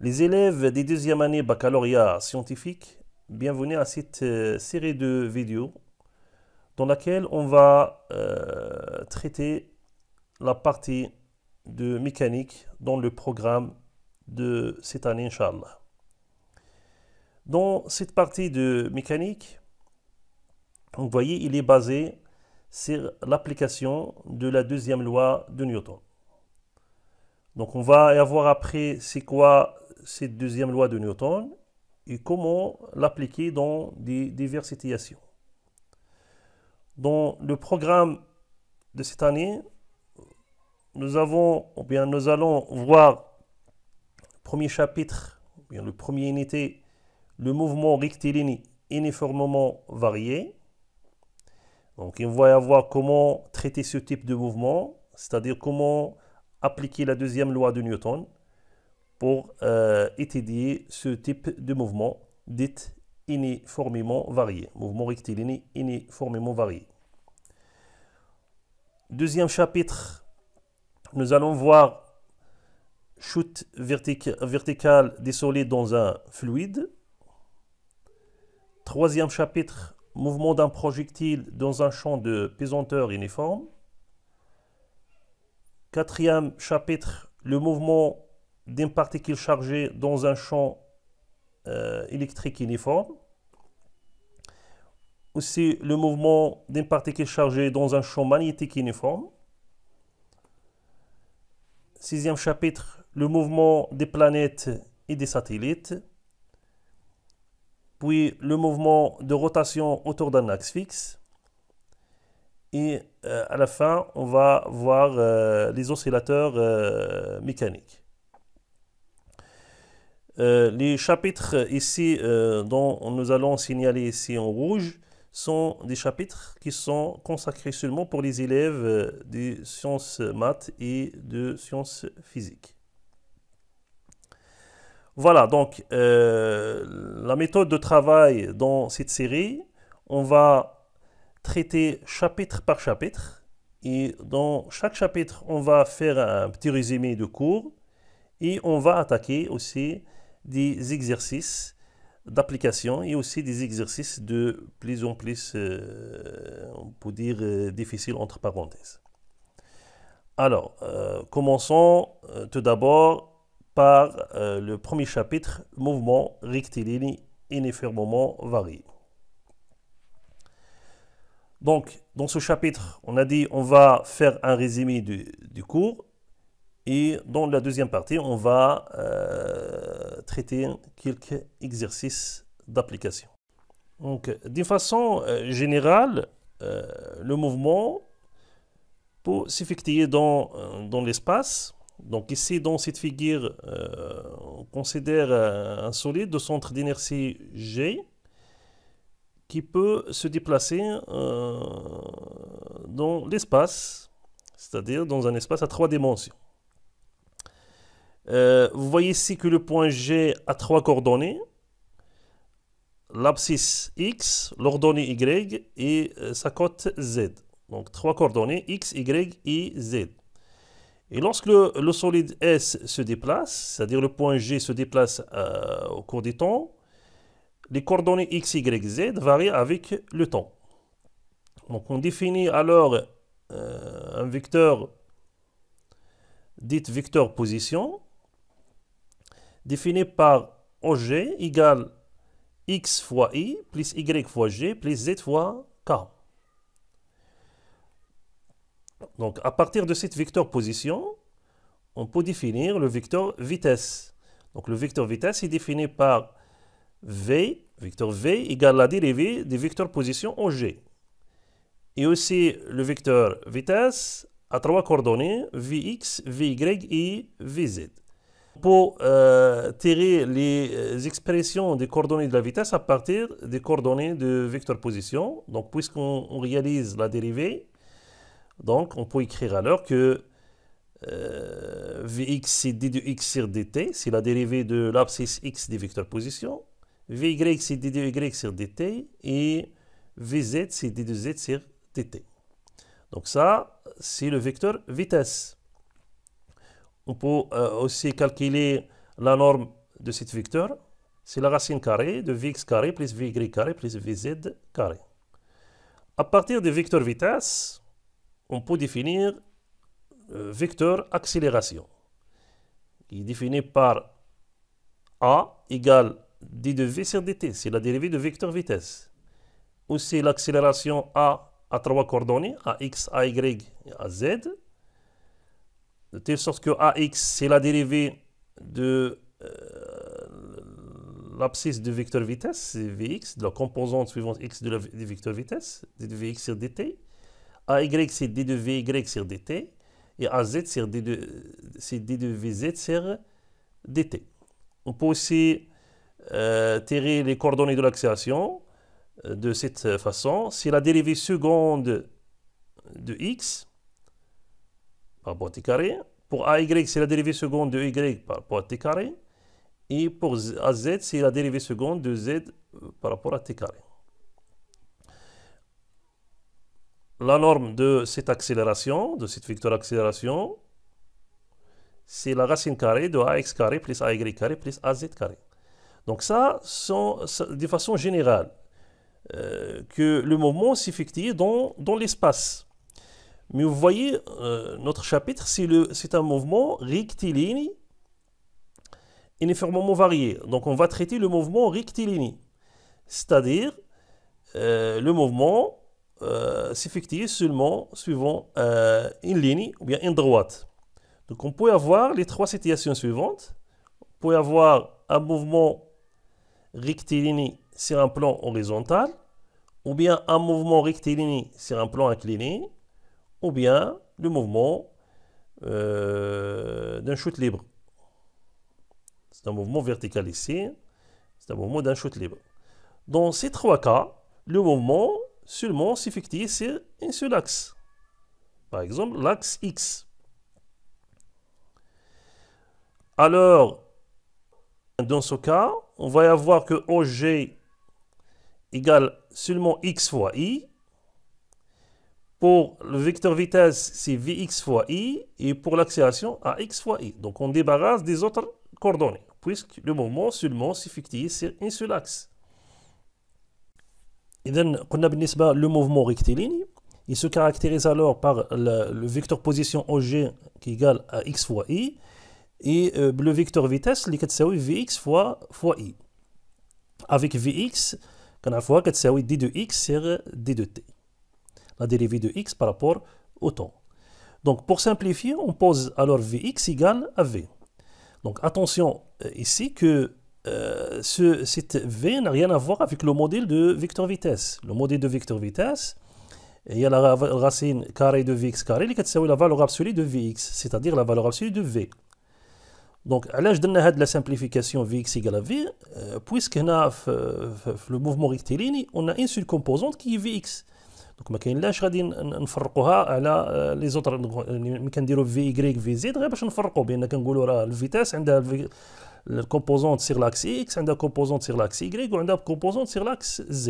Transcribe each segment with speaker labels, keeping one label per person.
Speaker 1: Les élèves des deuxième années baccalauréat scientifique, bienvenue à cette euh, série de vidéos dans laquelle on va euh, traiter la partie de mécanique dans le programme de cette année, Inch'Allah. Dans cette partie de mécanique, vous voyez, il est basé sur l'application de la deuxième loi de Newton. Donc on va y avoir après c'est quoi cette deuxième loi de Newton et comment l'appliquer dans des diverses situations. Dans le programme de cette année, nous avons bien nous allons voir le premier chapitre, bien le premier unité, le mouvement rectiligne uniformément varié. Donc, on va y avoir comment traiter ce type de mouvement, c'est-à-dire comment appliquer la deuxième loi de Newton pour euh, étudier ce type de mouvement dit uniformément varié, mouvement rectiligne uniformément varié. Deuxième chapitre, nous allons voir chute verticale des solides dans un fluide. Troisième chapitre, mouvement d'un projectile dans un champ de pesanteur uniforme. Quatrième chapitre, le mouvement d'une particule chargée dans un champ euh, électrique uniforme. Aussi, le mouvement d'une particule chargée dans un champ magnétique uniforme. Sixième chapitre, le mouvement des planètes et des satellites. Puis, le mouvement de rotation autour d'un axe fixe. Et euh, à la fin, on va voir euh, les oscillateurs euh, mécaniques. les chapitres ici dont nous allons signaler ici en rouge sont des chapitres qui sont consacrés seulement pour les élèves des sciences maths et de sciences physiques. Voilà, donc la méthode de travail dans cette série, on va traiter chapitre par chapitre. Et dans chaque chapitre, on va faire un petit résumé de cours et on va attaquer aussi des exercices d'application et aussi des exercices de plus en plus, euh, on peut dire, euh, difficiles entre parenthèses. Alors, euh, commençons tout d'abord par le premier chapitre, mouvement rectiligne et néfermement varié. Donc, dans ce chapitre, on a dit on va faire un résumé du, cours. Et dans la deuxième partie, on va euh, traiter quelques exercices d'application. Donc, d'une façon euh, générale, euh, le mouvement peut s'effectuer dans, dans l'espace. Donc ici, dans cette figure, on considère un solide de centre d'inertie G qui peut se déplacer euh, dans l'espace, c'est-à-dire dans un espace à trois dimensions. Euh, vous voyez ici que le point G a trois coordonnées, l'abscisse X, l'ordonnée Y et euh, sa cote Z. Donc trois coordonnées X, Y et Z. Et lorsque le, solide S se déplace, c'est-à-dire le point G se déplace au cours des temps, les coordonnées x, y, z varient avec le temps. Donc on définit alors euh, un vecteur, dit vecteur position, défini par OG égale x fois i plus y fois g plus z fois k. Donc à partir de cette vecteur position, on peut définir le vecteur vitesse. Donc le vecteur vitesse est défini par v Vecteur V égale la dérivée du vecteur position en G. Et aussi le vecteur vitesse à trois coordonnées, Vx, Vy et Vz. Pour euh, tirer les euh, expressions des coordonnées de la vitesse à partir des coordonnées de vecteur position, donc puisqu'on réalise la dérivée, donc on peut écrire alors que euh, Vx c'est d de x sur dt, c'est la dérivée de l'abscisse x du vecteur position, Vy, c'est d2y sur dt. Et Vz, c'est d2z sur dt. Donc ça, c'est le vecteur vitesse. On peut euh, aussi calculer la norme de ce vecteur. C'est la racine carrée de Vx carré plus Vy carré plus Vz carré. À partir du vecteur vitesse, on peut définir le euh, vecteur accélération. Il est défini par A égale d de V sur dt, c'est la dérivée de vecteur vitesse. c'est l'accélération A à trois coordonnées, AX, AY et z. De telle sorte que AX, c'est la dérivée de euh, l'abscisse de vecteur vitesse, c'est Vx, de la composante suivante X de du vecteur vitesse, D de Vx sur dt. AY, c'est D de y sur dt. Et AZ, c'est D de, D de Vz sur dt. On peut aussi euh, tirer les coordonnées de l'accélération euh, de cette façon. C'est la dérivée seconde de x par rapport t carré, pour ay, c'est la dérivée seconde de y par rapport à t carré, et pour az, c'est la dérivée seconde de z euh, par rapport à t carré. La norme de cette accélération, de cette vecteur accélération, c'est la racine carrée de ax carré plus ay carré plus az carré. Donc ça, sont, de façon générale, euh, que le mouvement s'effectue dans, l'espace. Mais vous voyez, euh, notre chapitre, c'est un mouvement rectiligne, uniformément varié. Donc on va traiter le mouvement rectiligne, c'est-à-dire euh, le mouvement s'effectue seulement suivant une ligne ou bien une droite. Donc on peut avoir les trois situations suivantes. On peut avoir un mouvement rectiligne sur un plan horizontal, ou bien un mouvement rectiligne sur un plan incliné, ou bien le mouvement euh, d'un chute libre. C'est un mouvement vertical ici, c'est un mouvement d'un chute libre. Dans ces trois cas, le mouvement seulement s'effectue sur un seul axe. Par exemple, l'axe X. Alors, dans ce cas, on va avoir que OG égale seulement x fois i. Pour le vecteur vitesse, c'est vx fois i. Et pour l'accélération, ax fois i. Donc on débarrasse des autres coordonnées, puisque le moment seulement s'effectue sur un seul axe. Et donc, on a le mouvement rectiligne. Il se caractérise alors par le, vecteur position OG qui égale à x fois i et euh, le vecteur vitesse اللي v vx fois i avec vx a d de x sur d de t la dérivée de x par rapport au temps donc pour simplifier on pose alors vx égale à v donc attention euh, ici que euh, ce, cette V n'a rien à voir avec le modèle de vecteur vitesse. Le modèle de vecteur vitesse, il y a la racine carrée de Vx carré, qui est la valeur absolue de Vx, c'est-à-dire la valeur absolue de V donc là je donne la simplification Vx égale à v euh, puisque on a le mouvement rectiligne on a une seule composante qui est Vx. donc maintenant là je vais faire une les autres nous nous on peut dire v y v que nous c'est juste une vitesse a la composante sur l'axe x une composante sur l'axe y et on composante sur l'axe z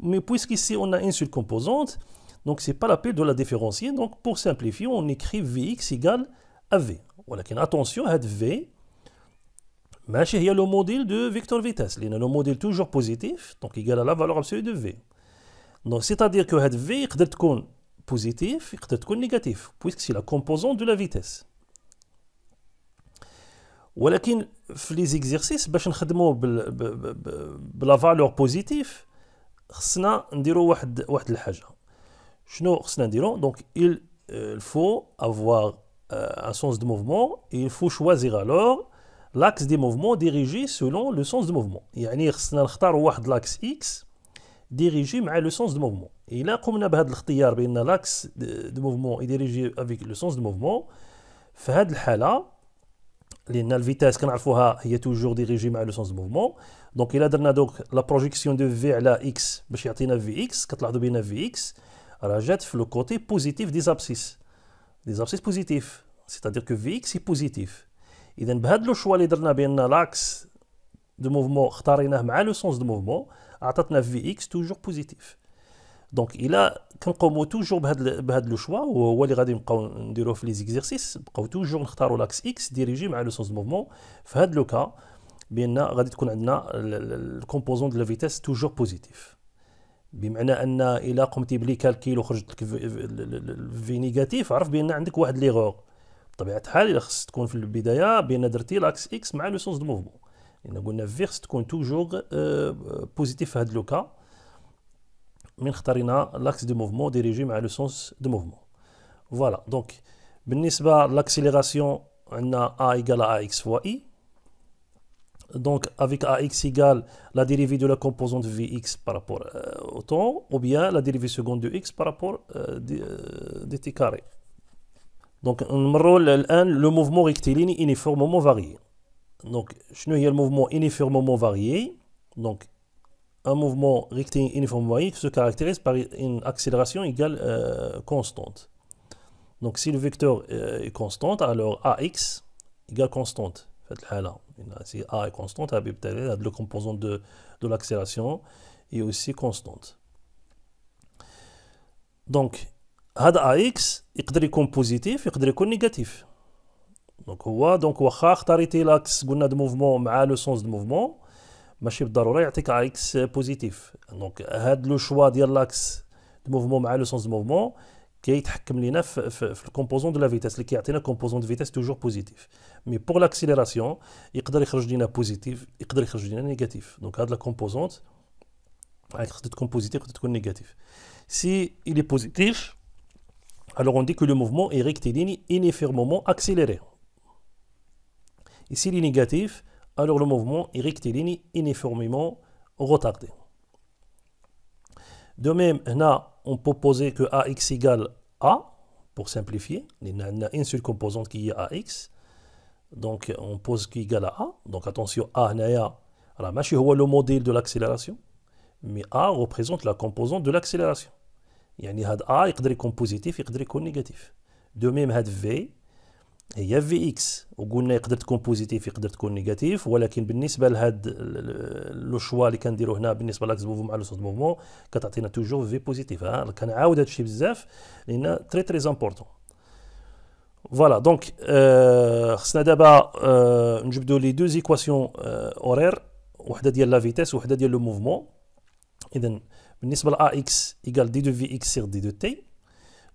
Speaker 1: mais puisque ici on a une seule composante donc c'est pas la peine de la différencier donc pour simplifier on écrit Vx égale à v Attention, V est le modèle de Victor Vitesse. Il est toujours positif, donc égal à la valeur absolue de V. C'est-à-dire que V est positif et négatif, puisque c'est la composante de la vitesse. Si vous les exercices, si vous avez la valeur positive, nous allez dire qu'il faut avoir... Euh, un sens de mouvement, il faut choisir alors l'axe des mouvements dirigé selon le sens de mouvement. Il خصنا a واحد l'axe X dirigé avec le sens de mouvement. Et là, قمنا بهذا a بأن ben, l'axe de mouvement est dirigé avec le sens de mouvement. Il هذه الحالة la vitesse كنعرفوها est toujours dirigée مع le sens de mouvement. Donc il درنا دوك la projection de V à la X باش يعطينا VX كتلاحظوا بأن VX راه جات في لو كوتي positif des abscisses. Les exercices positifs, c'est-à-dire que Vx est positif. Et donc, si on a le choix de l'axe de mouvement, on a le sens de mouvement, on a Vx toujours positif. Donc, il y a toujours le choix, ou on a toujours le choix de faire les exercices, on a toujours le choix de l'axe X dirigé vers le sens de mouvement. Dans ce cas, on a le composant de la vitesse toujours positif. بمعنى ان الا قمتي بلي كالكيل وخرجت لك في نيجاتيف عرف بان عندك واحد ليغور بطبيعه الحال الا خص تكون في البدايه بان درتي لاكس اكس مع لو سونس دو موفمون لان قلنا في خص تكون توجور آه، بوزيتيف في هاد لوكا من اختارينا لاكس دو موفمون ديريجي مع لو سونس دو موفمون فوالا دونك بالنسبه لاكسيليغاسيون عندنا ا ايكال ا اكس فوا اي donc avec ax égale la dérivée de la composante vx par rapport euh, au temps, ou bien la dérivée seconde de x par rapport à euh, dt euh, carré. Donc le mouvement rectiligne uniformément varié. Donc je le mouvement uniformément varié. Donc un mouvement rectiligne uniformément varié se caractérise par une accélération égale constante. Donc si le vecteur est constante, alors ax égale constante. Si A est constante, la composante le composant de, l'accélération est aussi constante. Donc, had AX, il peut être positif, il peut être négatif. Donc, on voit, donc, l'axe de mouvement avec le sens de mouvement, mais il peut être AX positif. Donc, had le choix de l'axe de mouvement avec le sens de mouvement, qui composant de la vitesse, الكومبوزون دو لا فيتاس اللي كيعطينا كومبوزون دو فيتاس توجور بوزيتيف مي بور لاكسيليراسيون يقدر يخرج لينا il يقدر يخرج لينا نيجاتيف دونك هاد لا la خصها تكون il alors on dit que le mouvement est rectiligne uniformément accéléré ici il est négatif alors le mouvement est rectiligne uniformément retardé de même, on peut poser que AX égale A, pour simplifier. Il y a une seule composante qui est AX. Donc, on pose qui égale à A. Donc, attention, A, là, alors, machi le modèle de l'accélération. Mais A représente la composante de l'accélération. Il y A être يكون بوزيتيف يقدر négatif. De même V هي في اكس وقلنا يقدر تكون بوزيتيف يقدر تكون نيجاتيف ولكن بالنسبه لهاد لو شوا اللي كنديرو هنا بالنسبه لاكس موفمون مع لو سوت موفمون كتعطينا توجور في بوزيتيف ها كنعاود هاد الشيء بزاف لان تري تري امبورطون فوالا دونك خصنا دابا نجبدوا euh, نجبدو لي دو زيكواسيون اورير وحده ديال لا فيتيس وحده ديال لو موفمون اذا بالنسبه ل ا اكس ايكال دي دو في اكس سير دي دو تي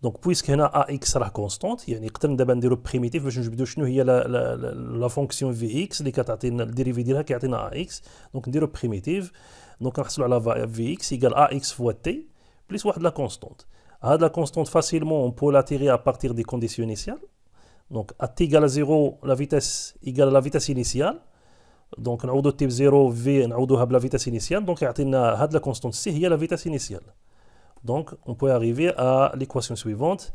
Speaker 1: Donc, puisque AX à la constante, il y a une dérive primitive. Je vais vous dire que la fonction VX est la dérivée de AX. Donc, une dérive primitive. Donc, on va faire la VX égale AX fois T plus la constante. A la constante, facilement, on peut l'attirer à partir des conditions initiales. Donc, AT égale à 0, la vitesse égale à la vitesse initiale. Donc, on a de type 0, V, on a un type vitesse initiale. Donc, on a la constante C, la vitesse initiale. Donc, on peut arriver à l'équation suivante.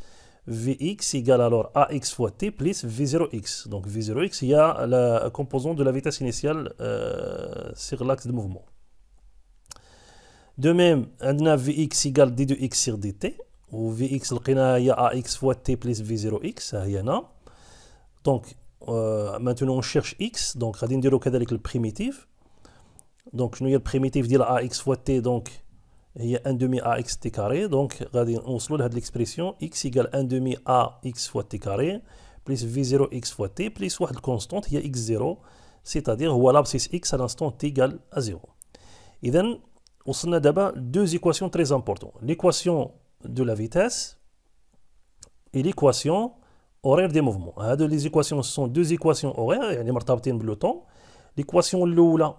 Speaker 1: Vx égale alors ax fois t plus v0x. Donc v0x, il y a la composante de la vitesse initiale euh, sur l'axe de mouvement. De même, on a vx égale d2x sur dt. Ou vx, il y a ax fois t plus v0x. Donc, euh, maintenant, on cherche x. Donc, on va dire le primitif. Donc, nous, il le primitif de ax fois t. Donc, a 1 demi ax t carré donc se نوصلوا لهاد l'expression x égale 1 demi ax fois t carré plus v0x fois t plus il y a x0 c'est-à-dire هو l'abscisse x à l'instant t égale à 0 se وصلنا d'abord deux équations très importantes l'équation de la vitesse et l'équation horaire des mouvements hein, les équations sont deux équations horaires يعني مرتبطين باللو temps l'équation là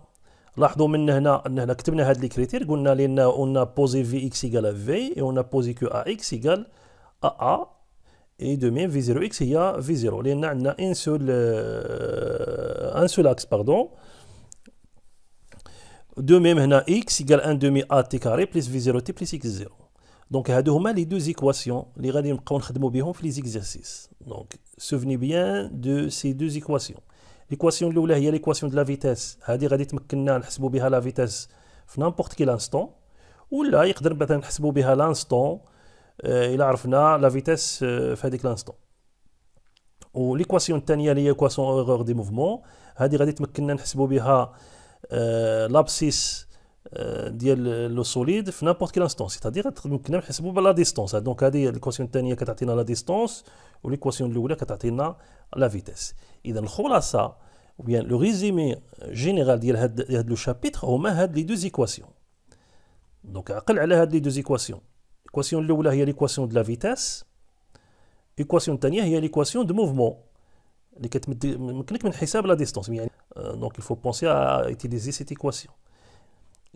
Speaker 1: on a posé Vx égale à V et on a posé que Ax égale à A et de même V0x égale à V0. On a un seul axe. De même, X égale 1 demi AT plus V0T plus X0. Donc, nous avons les deux équations. Nous avons fait les exercices. Donc, souvenez bien de ces deux équations. ليكواسيون الاولى هي ليكواسيون دو لا فيتاس هذه غادي تمكننا نحسبوا بها لا فيتاس في نامبورت كي لانستون ولا يقدر مثلا نحسبوا بها لانستون الى عرفنا لا فيتاس في هذيك لانستون وليكواسيون الثانيه اللي هي ايكواسيون اوغور دي موفمون هذه غادي تمكننا نحسبوا بها لابسيس le solide, n'importe quelle instance, c'est-à-dire que nous ne la distance. Donc, l'équation de Tania qui de la distance, ou l'équation de la vitesse. Et dans le le résumé général de du chapitre, on a les deux équations. Donc, elle a les deux équations. L'équation de est l'équation de la vitesse, équation de Tania l'équation de mouvement. Euh, donc, il faut penser à utiliser cette équation.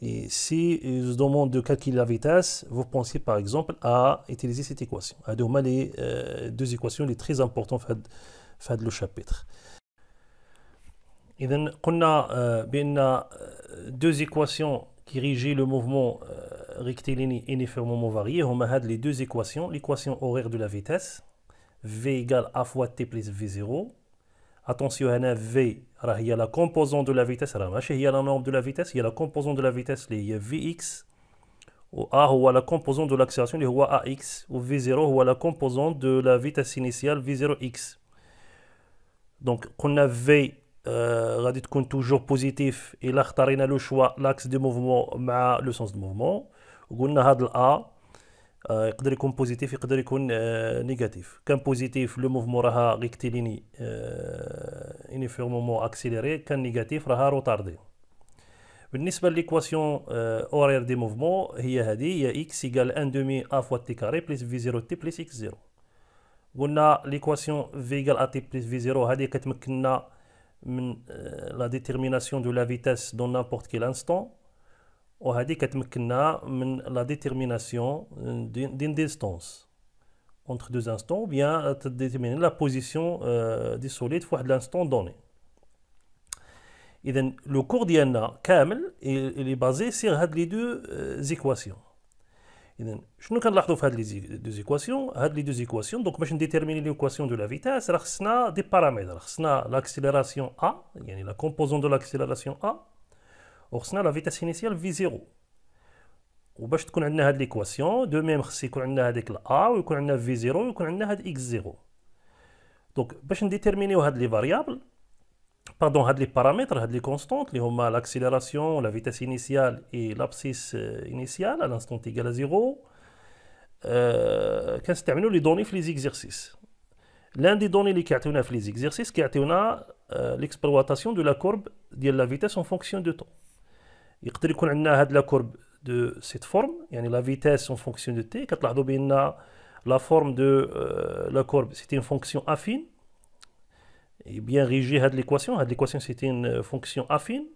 Speaker 1: Et si je demande de calculer la vitesse, vous pensez par exemple à utiliser cette équation. À les euh, deux équations les très importantes dans le chapitre. Et on a a euh, euh, deux équations qui régissent le mouvement rectiligne uniformément varié On a les deux équations l'équation horaire de la vitesse v égale a fois t plus v0 attention a v il y a la composante de la vitesse il y a la norme de la vitesse il y a la composante de la vitesse il y a vx ou a ou la composante de l'accélération il y a ax ou v0 ou la composante de la vitesse initiale v0x donc on a v غادي تكون positif. Et là, on a le l'axe mouvement mouvement مع le sens de mouvement. وقلنا a A. آه، يقدر يكون بوزيتيف يقدر يكون نيجاتيف آه، كان بوزيتيف لو موفمون راها غيكتيليني آه، انيفيرمومون اكسيليري كان نيجاتيف راها روتاردي بالنسبه ليكواسيون اورير دي موفمون هي هذه هي اكس ايكال ان دومي ا فوا تي كاري بليس في زيرو تي بليس اكس زيرو قلنا ليكواسيون في ايكال ا تي بليس في زيرو هذه كتمكننا من لا ديتيرميناسيون دو لا فيتاس دون نامبورت كيل انستون وهذه nous من la détermination d'une distance entre deux instants ou bien euh, déterminer la position euh, des solides fois l'instant donné. le cours d'Yanna Kamel est basé sur les deux euh, équations. Je ne peux pas les deux équations. Les deux équations. Donc, je déterminer l'équation de la vitesse. Alors, des paramètres. C'est l'accélération A, a la composante de l'accélération A la vitesse initiale V0. Ou, je l'équation, de même si A, ou je V0, et X0. Donc, je détermine où les variables, pardon, les paramètres, les constantes, l'accélération, la vitesse initiale et l'abscisse euh, initiale, à l'instant égal à 0. Qu'est-ce que les données, les exercices. L'un des données qui a fait les exercices, c'est euh, l'exploitation de la courbe de la vitesse en fonction de temps. يقدر يكون عندنا هاد لا كورب دو سيت فورم يعني لا فيتيس اون فونكسيون دو تي كتلاحظوا بان لا فورم دو آه، لا كورب سيتي اون فونكسيون افين اي بيان ريجي هاد ليكواسيون هاد ليكواسيون سيتي اون فونكسيون افين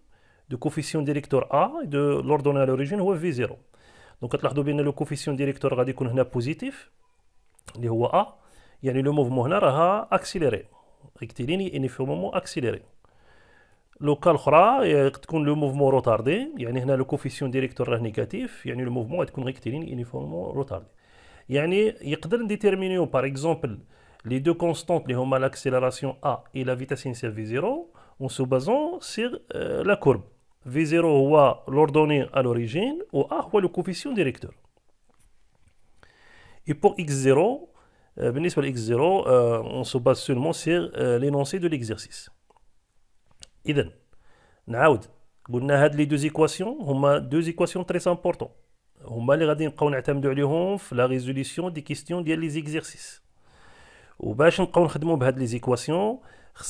Speaker 1: دو كوفيسيون ديريكتور ا دو لوردوني اوريجين هو في زيرو دونك كتلاحظوا بان لو كوفيسيون ديريكتور غادي يكون هنا بوزيتيف اللي هو ا يعني لو موفمون هنا راها اكسيليري ريكتيليني انيفورمومون اكسيليري Le mouvement est retardé, le coefficient directeur est négatif, le mouvement est et uniformément retardé. Il déterminer par exemple les deux constantes, l'accélération A et la vitesse initiale V0, en se basant sur euh, la courbe. V0 est l'ordonnée à l'origine, ou A est le coefficient directeur. Et pour X0, euh, euh, on se base seulement sur l'énoncé de l'exercice. Alors, nous Nous avons deux équations sont deux équations très importantes. Elles vont nous avons résoudre la résolution des questions des exercices. nous avons à les résoudre dans ces équations,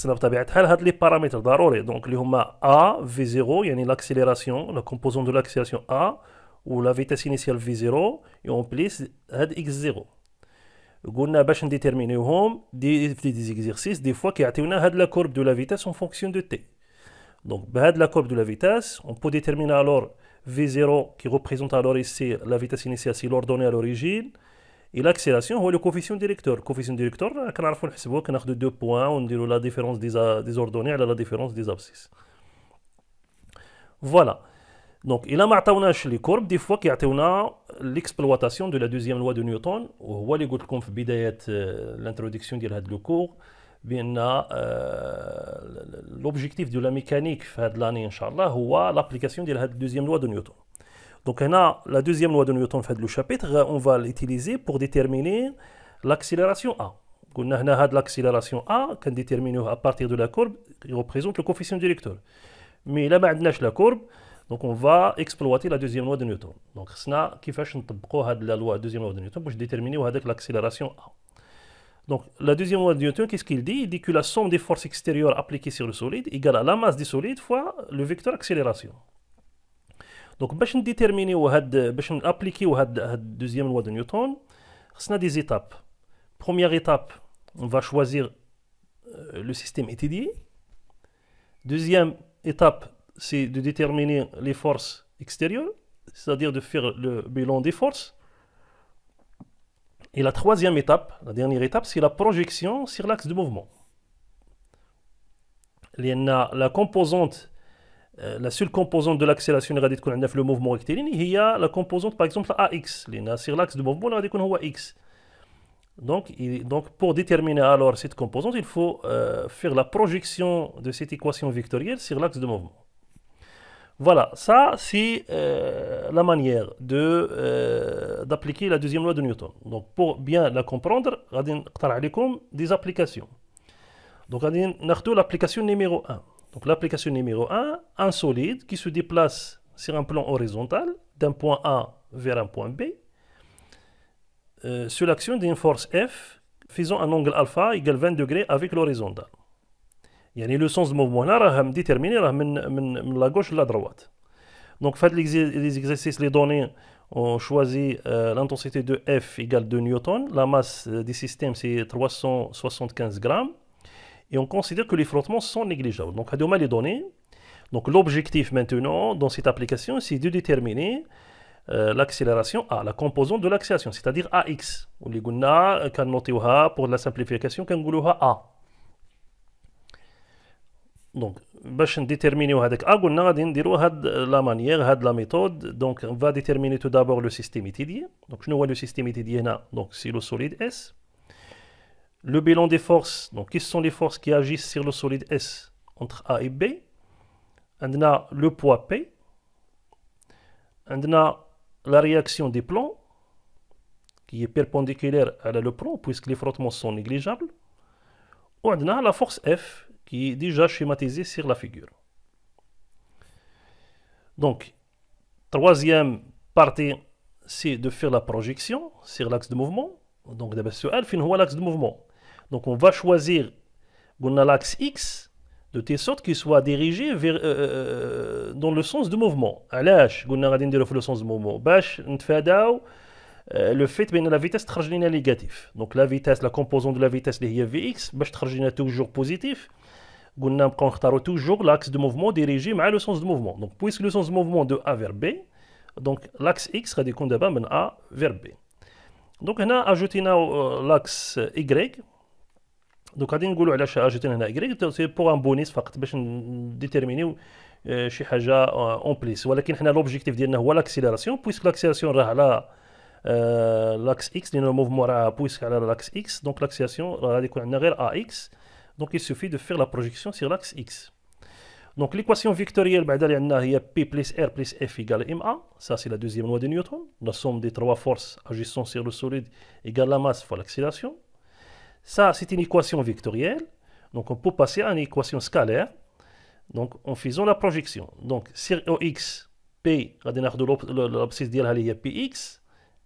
Speaker 1: nous avons ces paramètres importants. Donc, nous avons A, v 0 il y a l'accélération, la composante de l'accélération A, ou la vitesse initiale V0, et en plus, X0. Nous avons déterminé des nous les exercices, des fois, qui apportent la courbe de la vitesse en fonction de T. Donc, avec la courbe de la vitesse, on peut déterminer alors V0 qui représente alors ici la vitesse initiale, c'est l'ordonnée à l'origine. Et l'accélération, c'est le coefficient directeur. Le coefficient directeur, on a fait deux points, on dit la différence des, des ordonnées à la différence des abscisses. Voilà. Donc, il a marqué les courbes, des fois, qui a l'exploitation de la deuxième loi de Newton. On voit les de euh, l'introduction de le cours. L'objectif de la mécanique de l'année, Inch'Allah, est l'application de la deuxième loi de Newton. Donc a la deuxième loi de Newton fait le chapitre, on va l'utiliser pour déterminer l'accélération A. On a l'accélération A, qu'on détermine à partir de la courbe, qui représente le coefficient directeur. Mais là, on a la courbe, donc on va exploiter la deuxième loi de Newton. Donc, on qui fait la loi, deuxième loi de Newton pour déterminer l'accélération A. Donc, la deuxième loi de Newton, qu'est-ce qu'il dit Il dit que la somme des forces extérieures appliquées sur le solide égale à la masse du solide fois le vecteur accélération. Donc, pour déterminer, ou appliquer la deuxième loi de Newton, on a des étapes. Première étape, on va choisir euh, le système étudié. Deuxième étape, c'est de déterminer les forces extérieures, c'est-à-dire de faire le bilan des forces. Et la troisième étape, la dernière étape, c'est la projection sur l'axe de mouvement. La composante, euh, la seule composante de l'accélération اللي le mouvement rectiligne. il le mouvement rectiligne la composante par exemple AX sur l'axe de mouvement on X. Donc, donc, pour déterminer alors cette composante, il faut euh, faire la projection de cette équation vectorielle sur l'axe de mouvement. Voilà, ça c'est euh, la manière euh, d'appliquer de, la deuxième loi de Newton. Donc pour bien la comprendre, des applications. Donc on l'application numéro 1. Donc l'application numéro 1, un solide qui se déplace sur un plan horizontal d'un point A vers un point B euh, sur l'action d'une force F faisant un angle alpha égale 20 degrés avec l'horizontale. يعني لو سونس دو موفمون de راه ديتيرميني راه من من من la غوش لا دروات دونك Les لي دوني on choisit euh, l'intensité de F égale 2 newton la masse euh, du système c'est 375 g. et on considère que les frottements sont négligeables. Donc, a les données. Donc, l'objectif maintenant dans cette application, c'est de déterminer euh, l'accélération A, la composante de l'accélération, c'est-à-dire AX. On les pour la simplification, A donc on la manière had la méthode donc va déterminer tout d'abord le système étudié donc je ne vois le système étudié donc c'est le solide S le bilan des forces donc quelles sont les forces qui agissent sur le solide S entre A et B on a le poids P on a la réaction des plans qui est perpendiculaire à la le plan puisque les frottements sont négligeables on a la force F qui est déjà schématisé sur la figure. Donc, troisième partie, c'est de faire la projection sur l'axe de mouvement. Donc, l'axe de mouvement. Donc, on va choisir l'axe X de telle sorte qu'il soit dirigé vers, euh, euh, euh, dans le sens du mouvement. Alors, قلنا غادي نديرو le sens de mouvement موفمون باش نتفاداو لو فيت la لا فيتاس تخرج vitesse نيجاتيف دونك la فيتاس la la on a toujours l'axe de mouvement dirigé mais le sens de mouvement. Donc, puisque le sens de mouvement de A vers B, donc l'axe X sera du de ben A vers B. Donc, on a ajouté euh, l'axe Y. Donc, on a ajouté l'axe Y, c'est pour un bonus, pour déterminer quelque euh, chose euh, en plus. Mais l'objectif de l'accélération, puisque l'accélération est de l'axe X, le mouvement est là, l'axe X, donc l'accélération est de l'axe AX. X. Donc il suffit de faire la projection sur l'axe X. Donc l'équation vectorielle, bah, il y a P plus R plus F égale MA. Ça, c'est la deuxième loi de Newton. La somme des trois forces agissant sur le solide égale la masse fois l'accélération. Ça, c'est une équation vectorielle. Donc on peut passer à une équation scalaire. Donc en faisant la projection. Donc sur OX, P, l'abscisse il y a PX.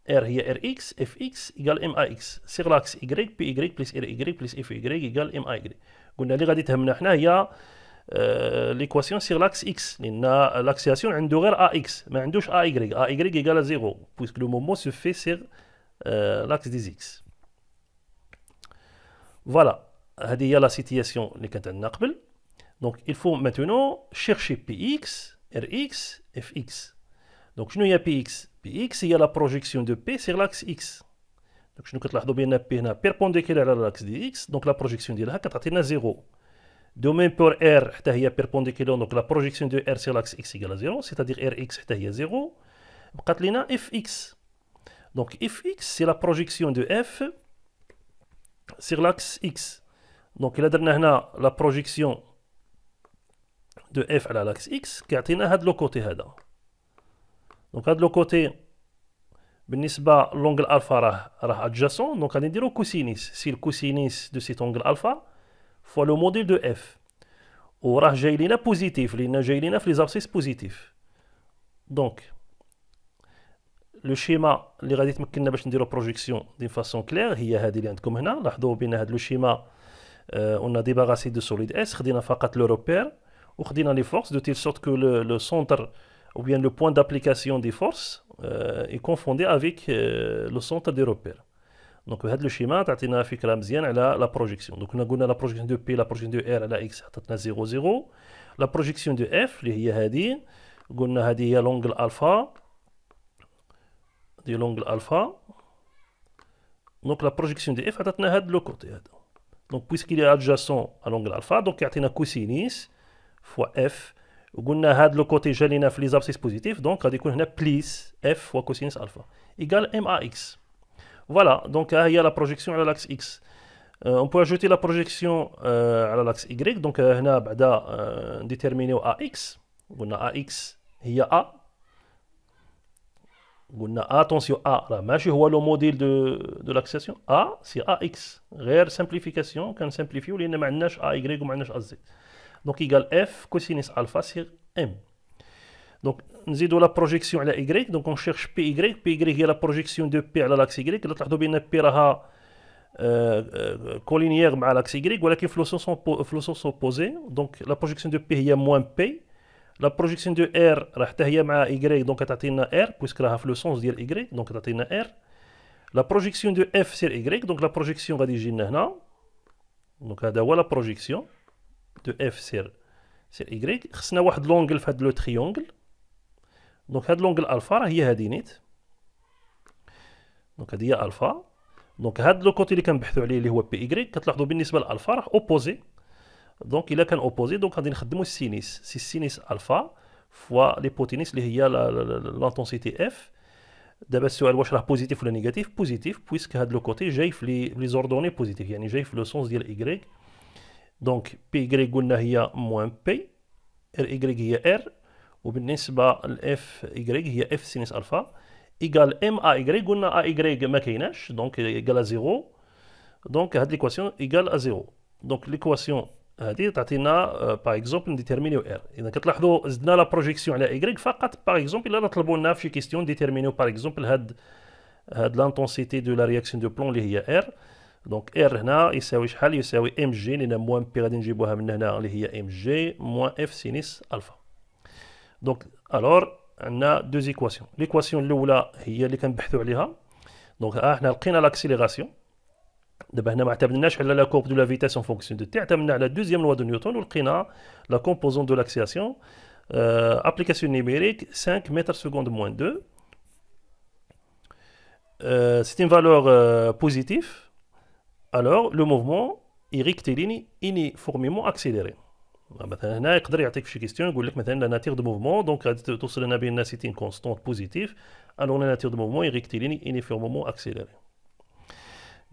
Speaker 1: ار هي ار اكس اف اكس ايجال ام اي اكس صيغه اكس ايجريك بي ايجريك بلس ار ايجريك بلس اف ايجريك ايجال ام اي ايجريك قلنا اللي غادي تهمنا حنا هي ليكواسيون سيغ لاكس اكس لان لاكسياسيون عنده غير ا اكس ما عندوش ا ايغريك ا ايغريك ايكال زيرو بويسك لو مومون سو في سيغ آه لاكس ديز اكس فوالا هذه هي لا سيتياسيون اللي كانت عندنا قبل دونك il بي اكس ار اكس اف اكس Donc, nous, il y a Px. Px, il la projection de P sur l'axe X. Donc, nous, avons bien P perpendiculaire à l'axe X. donc la projection de est à 0. De même pour R, il y perpendiculaire, donc la projection de R sur l'axe X égale à 0, c'est-à-dire Rx, est à a 0. Fx. Donc, Fx, c'est la projection de F sur l'axe X. Donc, là, a la projection de F à l'axe X, qui a à l'autre côté. دونك هاد لو كوتي بالنسبه لونغل الفا راه راه ادجاسون دونك غادي نديرو كوسينيس سي الكوسينيس دو سيت اونغل الفا فوا لو موديل دو اف وراه جاي لينا بوزيتيف لان جاي لينا في لي زابسيس بوزيتيف دونك لو شيما اللي غادي تمكننا باش نديرو بروجيكسيون دين فاسون كلير هي هذه اللي عندكم هنا لاحظوا بان هاد لو شيما اون ديباغاسي دو سوليد اس خدينا فقط لو روبير وخدينا لي فورس دو تيل سورت كو لو سونتر ou bien le point d'application des forces euh, est confondé avec euh, le centre des repères. Donc, euh, le schéma, tu une affiche la projection. Donc, on a la projection de P, la projection de R, la X, tu as 0, 0. La projection de F, on a l'angle alpha, de l'angle alpha. Donc, la projection de F, tu as le côté. Donc, puisqu'il est adjacent à l'angle alpha, donc, il a une cosinus fois F. On a had le côté jaune enflisable c'est positif donc à des plus f fois cosinus alpha égal m A x voilà donc ah, il y a la projection à l'axe x euh, on peut ajouter la projection euh, à l'axe y donc là euh, bda déterminé AX. a x on a a x il y a a on a attention a Je vois le modèle de l'axation. a c'est a x simplification quand simplifie ou les nég nash a y et le nash a z donc égale f cosinus alpha sur m. Donc nous avons la projection à la y, donc on cherche py, py est la projection de p à l'axe y, là nous avons p euh, euh, à l'axe y Mais sont opposés. donc la projection de p est moins p la projection de r est y donc تعطينا r puisque la في le y donc تعطينا r la projection de f sur y donc la projection va dire. donc هذا هو la projection دو اف سير سير ايكغيك خصنا واحد لونغل في هاد لو تريونغل دونك هاد لونغل الفا راه هي هادي نيت دونك هادي هي الفا دونك هاد لو كوتي اللي كنبحثو عليه اللي هو بي ايكغيك كتلاحظوا بالنسبه للالفا راه اوبوزي دونك الا كان اوبوزي دونك غادي نخدمو السينيس سي السينيس الفا فوا ليبوتينيس اللي هي لانتونسيتي اف دابا السؤال واش راه بوزيتيف ولا نيجاتيف بوزيتيف بويسك هاد لو كوتي جاي في لي زوردوني بوزيتيف يعني جاي في لو سونس ديال ايكغيك دونك بي إيكغيك قلنا هي موان بي ار إيكغيك هي ار وبالنسبة لإف إيكغيك هي إف سينس ألفا إيكال إم أ إيكغيك قلنا أ إيكغيك ما كايناش دونك إيكال زيرو دونك هاد ليكواسيون إيكال زيرو دونك ليكواسيون هادي تعطينا باغ اكزومبل نديترمينيو ار اذا كتلاحظوا زدنا لا بروجيكسيون على ايغريك فقط باغ اكزومبل الا طلبوا لنا في كيستيون ديتيرمينيو باغ اكزومبل هاد هاد لانتونسيتي دو لا رياكسيون دو بلون اللي هي ار Donc, R, il égal à Mg, il y a moins Pyradenji, il y moins F sin alpha. Donc, alors, on a deux équations. L'équation, c'est ce a fait. Donc, ah, on a l'accélération. On a la courbe de la vitesse en fonction de T. On a la deuxième loi de Newton, on a la composante de l'accélération. Euh, application numérique 5 mètres secondes moins 2. Euh, c'est une valeur euh, positive alors le mouvement est rectiligné, uniformément accéléré. Maintenant, on peut se poser la question de la nature du mouvement. Donc, si on a une quantité constante positive, alors la nature du mouvement est rectilignée, uniformément accélérée.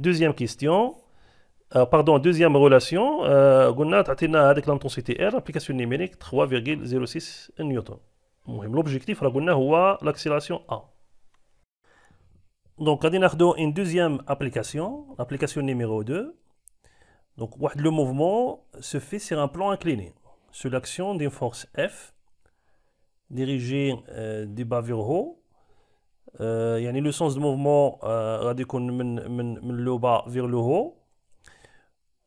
Speaker 1: Deuxième question. Euh, pardon, deuxième relation. On a donné à l'intensité R, l'implication numérique, 3,06 N. L'objectif, on l'a dit, est l'accélération A. Donc, on une deuxième application, l'application numéro 2. Donc, le mouvement se fait sur un plan incliné, sur l'action d'une force F dirigée euh, du bas vers le haut. Euh, a le sens de mouvement euh, le bas vers le haut.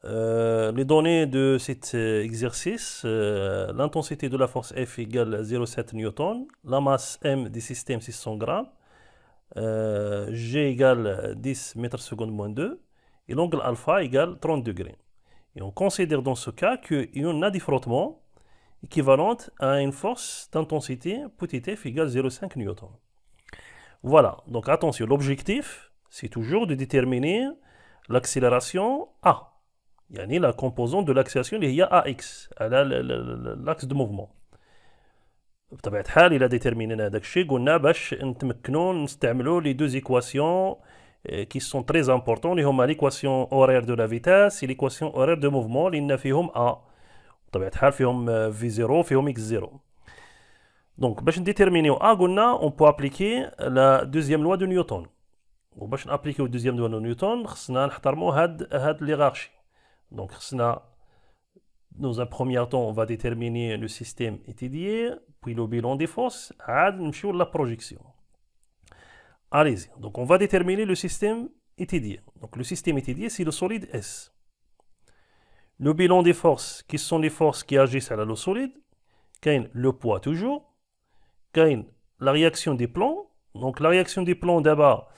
Speaker 1: Euh, les données de cet exercice, l'intensité de la force F égale 0,7 Newton, la masse M du système 600 grammes, G égale 10 mètres secondes moins 2 et l'angle alpha égale 30 degrés. Et on considère dans ce cas qu'il y a des frottements équivalents à une force d'intensité petit f égale 0,5 newton. Voilà, donc attention, l'objectif, c'est toujours de déterminer l'accélération A. Il y a la composante de l'accélération, il y a AX, l'axe de mouvement. بطبيعه الحال الى ديتيرمينينا هذاك الشيء قلنا باش نتمكنوا نستعملوا لي دو ايكواسيون كي سون تري امبورطون اللي هما ليكواسيون اورير دو لا فيتاس ليكواسيون اورير دو موفمون لان فيهم ا بطبيعه الحال فيهم في زيرو فيهم اكس زيرو دونك باش نديتيرمينيو ا قلنا اون بو ابليكي لا دوزيام لوا دو نيوتن وباش نابليكيو دوزيام لوا دو نيوتون خصنا نحترمو هاد هاد ليغارشي دونك خصنا dans un premier temps on va déterminer le système puis le bilan des forces, sur la projection. Allez-y. Donc, on va déterminer le système étudié. Donc, le système étudié, c'est le solide S. Le bilan des forces, qui sont les forces qui agissent à la le solide, le poids toujours, la réaction des plans. Donc, la réaction des plans d'abord,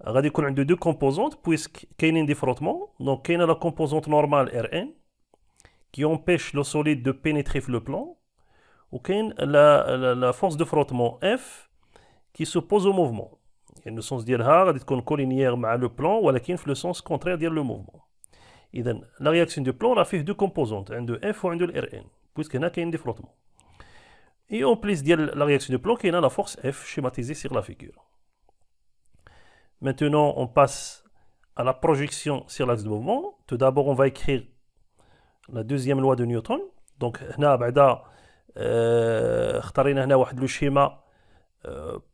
Speaker 1: radicale de deux composantes, puisqu'il y a un défrottement. Donc, il y a la composante normale Rn, qui empêche le solide de pénétrer le plan aucune la la force de frottement F qui s'oppose au mouvement et le sens dire le dit qu'on collinier à le plan ou avec une le sens contraire dire le mouvement et la réaction du plan la fait deux composantes de F et de Rn puisque il n'a qu'une des frottements et en plus la réaction du plan qui n'a la force F schématisée sur la figure maintenant on passe à la projection sur l'axe de mouvement tout d'abord on va écrire la deuxième loi de Newton donc n'a pas آه، اختارينا هنا واحد لو شيما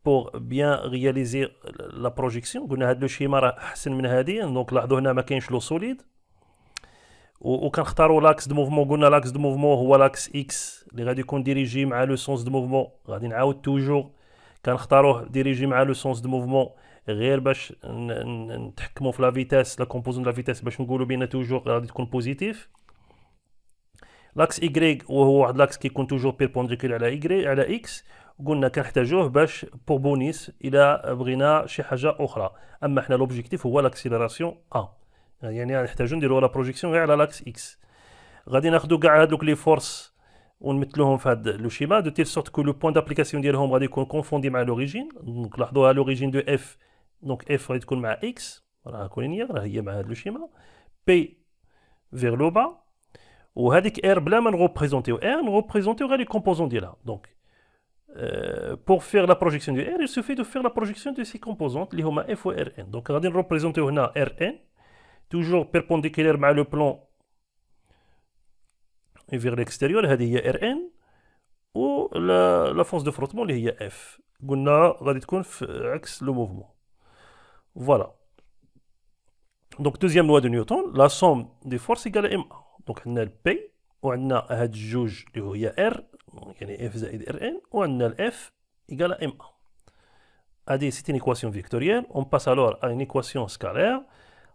Speaker 1: بور بيان رياليزي لا بروجيكسيون قلنا هاد لو شيما راه احسن من هادي دونك لاحظوا هنا ما كاينش لو سوليد وكنختاروا لاكس دو موفمون قلنا لاكس دو موفمون هو لاكس اكس اللي غادي يكون ديريجي مع لو سونس دو موفمون غادي نعاود توجور كنختاروه ديريجي مع لو سونس دو موفمون غير باش نتحكموا في لا فيتاس لا كومبوزون لا فيتاس باش نقولوا بان توجور غادي تكون بوزيتيف لاكس اي وهو واحد لاكس كيكون توجور بيربونديكول على اي على اكس قلنا كنحتاجوه باش بور بونيس الى بغينا شي حاجه اخرى اما حنا لوبجيكتيف هو لاكسيليراسيون ا يعني نحتاجو نديرو لا بروجيكسيون غير على لاكس اكس غادي ناخدو كاع هادوك لي فورس ونمثلوهم في هاد لو شيما دو تيل سورت كو لو بوان دابليكاسيون ديالهم غادي يكون كونفوندي مع لوريجين دونك لاحظوها لوريجين دو اف دونك اف غادي تكون مع اكس راه كولينيير راه هي مع هاد لو شيما بي فيغ لو با où hadic R, on va le représenter. représente les composantes de là. Donc, euh, pour faire la projection du R, il suffit de faire la projection de ses composantes, les Rn. Donc, on va représenter Rn, toujours perpendiculaire à le plan et vers l'extérieur. Hadic Rn ou la force de frottement, il F. on axe le mouvement. Voilà. Donc deuxième loi de Newton, la somme des forces égale m donc on a le p on a juge qui est r, donc a f r n et on a f égale à m a dit c'est une équation vectorielle on passe alors à une équation scalaire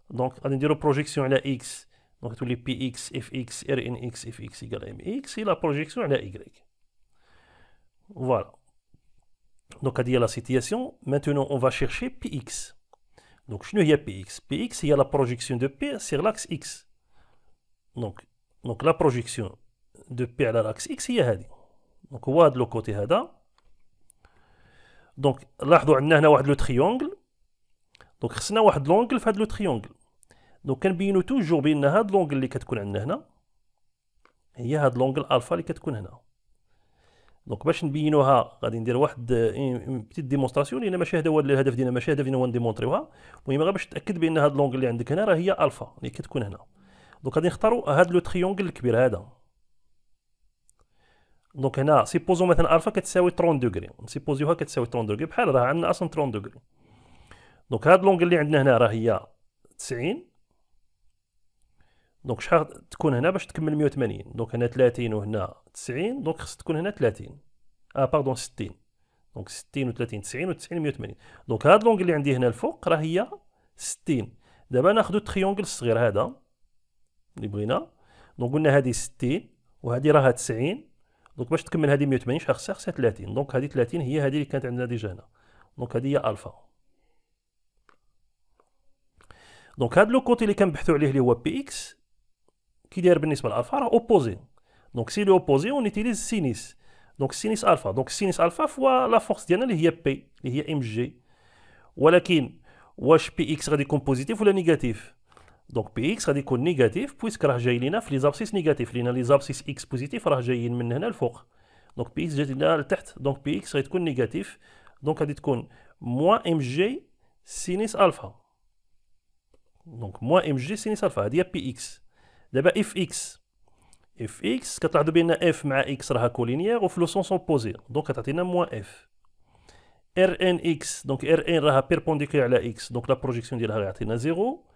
Speaker 1: donc on a dit la projection à la x donc tous les px fx rnx fx à mx et la projection à la y voilà donc à dire la situation maintenant on va chercher px donc je ne sais pas px px il y a la projection de p sur l'axe x دونك دونك لا بروجيكسيون دو بي على لاكس اكس هي هذه دونك هو هذا لو كوتي هذا دونك لاحظوا عندنا هنا واحد لو تريونغل دونك خصنا واحد لونغل في هذا لو تريونغل دونك كنبينو توجور بان هاد لونغل اللي كتكون عندنا هنا هي هاد لونغل الفا اللي كتكون هنا دونك باش نبينوها غادي ندير واحد بتيت ديمونستراسيون لان ماشي هذا هو الهدف ديالنا ماشي هدف هو نديمونطريوها المهم غير باش تاكد بان هاد لونغل اللي عندك هنا راه هي الفا اللي كتكون هنا دونك غادي نختاروا هاد لو تريونجل الكبير هذا دونك هنا سيبوزو مثلا الفا كتساوي 30 دوغري نسيبوزيوها كتساوي 30 دوغري بحال راه عندنا اصلا 30 دوغري دونك هاد لونغ اللي عندنا هنا راه هي 90 دونك شحال تكون هنا باش تكمل 180 دونك هنا 30 وهنا 90 دونك خص تكون هنا 30 اه باردون 60 دونك 60 و30 90 و90 180 دونك هاد لونغ اللي عندي هنا الفوق راه هي 60 دابا ناخذ التريونغل الصغير هذا اللي بغينا دونك قلنا هذه 60 وهذه راها 90 دونك باش تكمل هذه 180 شحال خصها 30 دونك هذه 30 هي هذه اللي كانت عندنا ديجا هنا دونك هذه هي الفا دونك هذا لو كوتي اللي كنبحثوا عليه اللي هو بي اكس كي داير بالنسبه للالفا راه اوبوزي دونك سي لو اوبوزي اون يوتيليز سينيس دونك سينيس الفا دونك سينيس الفا فوا لا فورس ديالنا اللي هي بي اللي هي ام جي ولكن واش بي اكس غادي يكون بوزيتيف ولا نيجاتيف دونك بي اكس غادي يكون نيجاتيف بويسك راه جاي لينا في لي زابسيس نيجاتيف لان لي زابسيس اكس بوزيتيف راه جايين من هنا لفوق دونك بي اكس جات لينا لتحت دونك بي اكس غادي تكون نيجاتيف دونك غادي تكون موا ام جي سينيس الفا دونك موا ام جي سينيس الفا هادي هي بي اكس دابا اف اكس اف اكس كتلاحظوا بان اف مع اكس راها كولينيير وفي لو سونس اوبوزي دونك كتعطينا موا اف ار ان اكس دونك ار ان راها بيربونديكولير على اكس دونك لا بروجيكسيون ديالها غيعطينا زيرو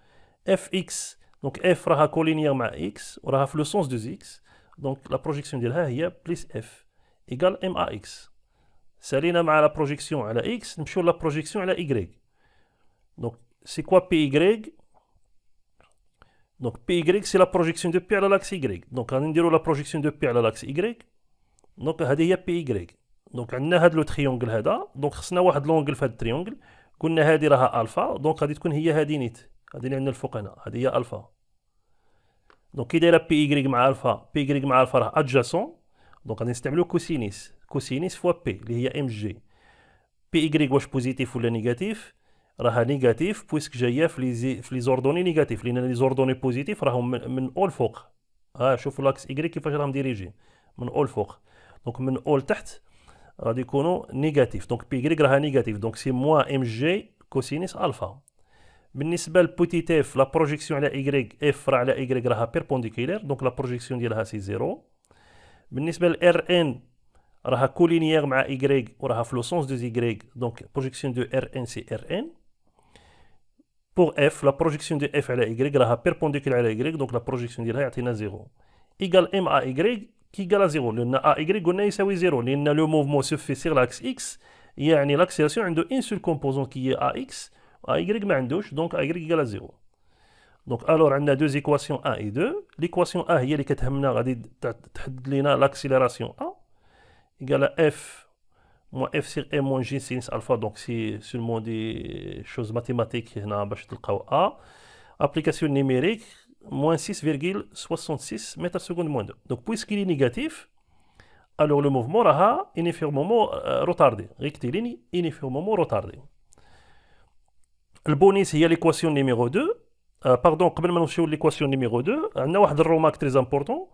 Speaker 1: اف اكس دونك اف راها كولينير مع اكس وراها في لو سونس دو اكس دونك لا بروجيكسيون ديالها هي بليس اف ايكال ام ا اكس سالينا مع لا بروجيكسيون على اكس نمشيو لا بروجيكسيون على y دونك سي كوا بي y دونك بي y سي لا بروجيكسيون دو بي على لاكس y دونك غادي نديرو لا بروجيكسيون دو بي على لاكس y دونك هادي هي بي y دونك عندنا هاد لو تريونغل هذا دونك خصنا واحد لونغل في هاد التريونغل قلنا هادي راها الفا دونك غادي تكون هي هادي نيت هذه اللي عندنا الفوق هنا هذه هي الفا دونك كي دايره بي ايغريك مع الفا بي ايغريك مع الفا راه ادجاسون دونك غادي نستعملو كوسينيس كوسينيس فوا بي اللي هي ام جي بي ايغريك واش بوزيتيف ولا نيجاتيف راها نيجاتيف بويسك جايه في لي زي في لي زوردوني نيجاتيف لان لي زوردوني بوزيتيف راهم من, من اول فوق ها آه شوفوا لاكس ايغريك كيفاش راهم ديريجي من اول فوق دونك من اول تحت غادي يكونوا نيجاتيف دونك بي ايغريك راها نيجاتيف دونك سي موا ام جي كوسينيس الفا bnisbel f la projection de la y est y perpendiculaire donc la projection de la 0. zéro Rn, r n est collinéaire à y aura le sens de y donc projection de Rn est Rn. pour f la projection de f à y est perpendiculaire à y donc la projection de la est égale à égal m a y qui égale à zéro le a y on a égal à le le mouvement se sur l'axe x il y a une accélération de un seul composant qui est ax اي ما عندوش دونك اي قال زيرو دونك الور عندنا دو زيكواسيون ا اي دو ليكواسيون ا هي اللي كتهمنا غادي تحدد لينا لاكسيليراسيون ا ايغال اف موان اف سير ام موان جي سينس الفا دونك سي سولمون دي شوز ماتيماتيك هنا باش تلقاو ا ابليكاسيون نيميريك موان سيس فيرجيل سيس متر سكوند موان دو دونك بويسك لي نيجاتيف الوغ لو موفمون راها انيفيرمومون روتاردي غيكتيليني انيفيرمومون روتاردي le bonus a l'équation numéro 2 euh, pardon avant on l'équation numéro 2 euh, a un autre très très important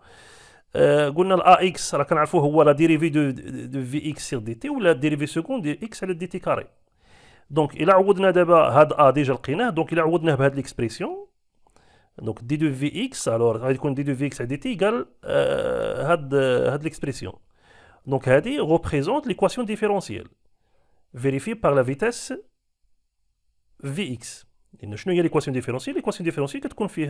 Speaker 1: euh on a dit l'ax la dérivée de vx sur dt ou la dérivée seconde de x sur dt carré donc il عوضنا d'abord a déjà l'ai donc ila عوضناه cette expression donc d2vx alors d2vx sur dt égale à euh, had l'expression donc hadi représente l'équation différentielle vérifiée par la vitesse Vx. Nous avons l'équation différentielle. L'équation différentielle, c'est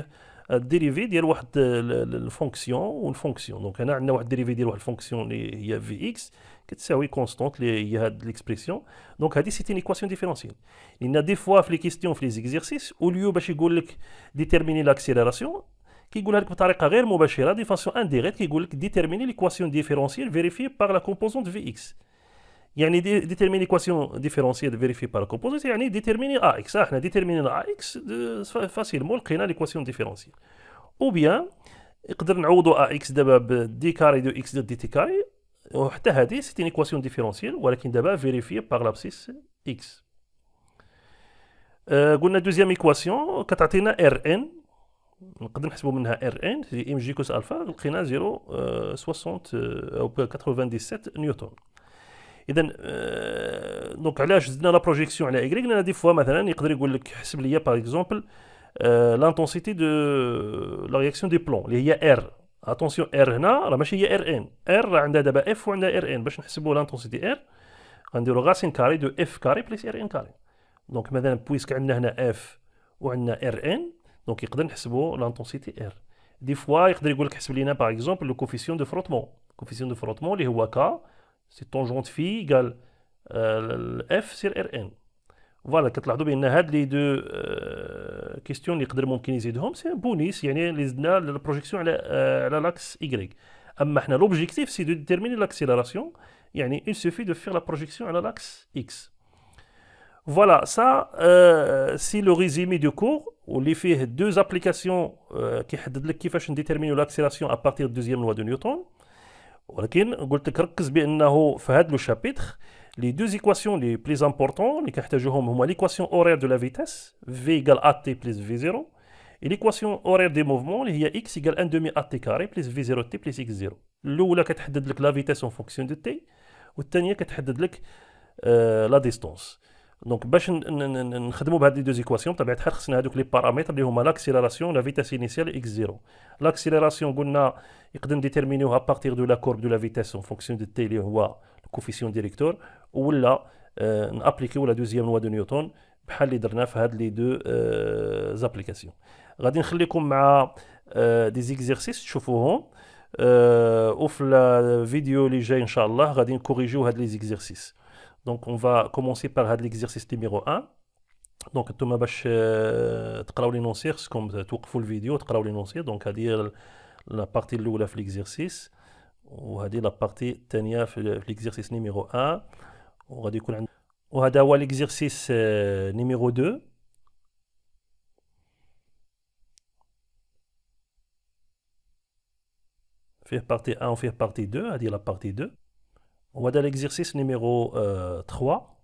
Speaker 1: une dérivée de la fonction ou une fonction. Donc, on dérivé la dérivée de la fonction Vx, qui est constante de l'expression. Donc, c'est une équation différentielle. Il y a des fois, dans les questions, dans les exercices, au lieu de déterminer l'accélération, il y a indirecte fonctions indirectes qui déterminer l'équation différentielle vérifiée par la composante Vx. يعني ديتيرميني ايكواسيون ديفيرونسيال فيريفي بار كومبوزيت يعني ديتيرميني ا اكس احنا ديتيرمينينا ا اكس فاسيلمون لقينا ليكواسيون ديفيرونسيال او بيان نقدر نعوضوا ا اكس دابا بدي كاري دو اكس دو دي تي كاري وحتى هذه سيتي ايكواسيون ديفيرونسيال ولكن دابا فيريفي بار لابسيس اكس قلنا دوزيام ايكواسيون كتعطينا ار ان نقدر نحسبوا منها ار ان ام جي كوس الفا لقينا 0 60 آه، آه، او 97 نيوتن اذا آه، دونك علاش زدنا لا بروجيكسيون على ايغريك لان دي فوا مثلا يقدر يقول لك حسب لي باغ اكزومبل لانتونسيتي دو لا رياكسيون دي بلون اللي هي ار اتونسيون ار هنا راه ماشي هي ار ان ار عندها دابا اف وعندها ار ان باش نحسبوا لانتونسيتي ار غنديروا غاسين كاري دو اف كاري بليس ار ان كاري دونك مثلا بويسك عندنا هنا اف وعندنا ار ان دونك يقدر نحسبوا لانتونسيتي ار دي فوا يقدر يقول لك حسب لينا باغ اكزومبل لو كوفيسيون دو فروتمون كوفيسيون دو فروتمون اللي هو كا C'est tangente phi égale euh, F sur Rn. Voilà, hein, les deux euh, que les deux questions qui peuvent être utilisées, c'est un bonus, cest y a la projection sur euh, l'axe Y. L'objectif, c'est de déterminer l'accélération, il suffit de faire la projection à l'axe X. Voilà, ça, c'est le résumé du cours, On il fait deux applications qui déterminent l'accélération à partir de la deuxième loi de Newton je les deux équations les plus importantes Les l'équation horaire de la vitesse, v égale a t plus v0, et l'équation horaire des mouvements, x égale 1 demi a carré plus v0 t plus x0. L'une de ces équations la vitesse en fonction de t, et euh, l'autre la distance. دونك باش نخدموا بهاد لي دو زيكواسيون بطبيعه الحال خصنا هادوك لي بارامتر اللي هما لاكسيليراسيون لا فيتاس انيسيال اكس زيرو لاكسيليراسيون قلنا يقدر ديتيرمينيوها باغتيغ دو لا كورب دو لا فيتاس اون فونكسيون دو تي اللي هو الكوفيسيون ديريكتور ولا آه نابليكيو لا دوزيام لوا دو نيوتن بحال اللي درنا في هاد لي دو زابليكاسيون euh, غادي نخليكم مع دي زيكزيرسيس تشوفوهم وفي الفيديو اللي جاي ان شاء الله غادي نكوريجيو هاد لي زيكزيرسيس Donc on va commencer par l'exercice numéro 1. Donc tu m'as bach euh, l'énoncé comme tu as la vidéo l'énoncé donc à dire la partie de l'exercice ou va la partie tania l'exercice numéro 1 on va dire l'exercice euh, numéro 2 faire partie 1 ou faire partie 2 à dire la partie 2 on va dans l'exercice numéro 3. Euh,